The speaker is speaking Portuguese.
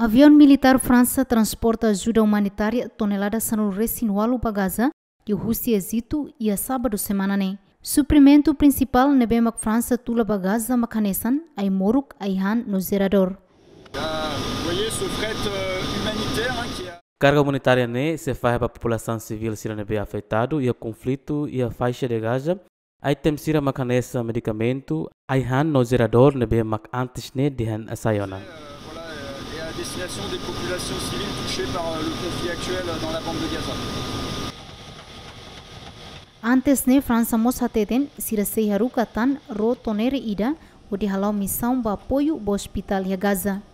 Avião militar França transporta ajuda humanitária toneladas são resinual para Gaza, que Rússia e e a sábado semana nem. Suprimento principal nebemak França tula para Gaza makanesan, ai moruk, ai han no zerador. Carga humanitária né, se faz para a população civil siranebe é afetado e o conflito e a faixa de Gaza. Aí tem sira makanesa medicamento, ai han no zerador nebe é mak antes né de han asayona. à destination des populations civiles touchées par euh, le conflit actuel euh, dans la bande de Gaza. antasne fransamosa teten sirasei haruka tan ro tonere ida odi halau misau bapoyu bo hospital ya Gaza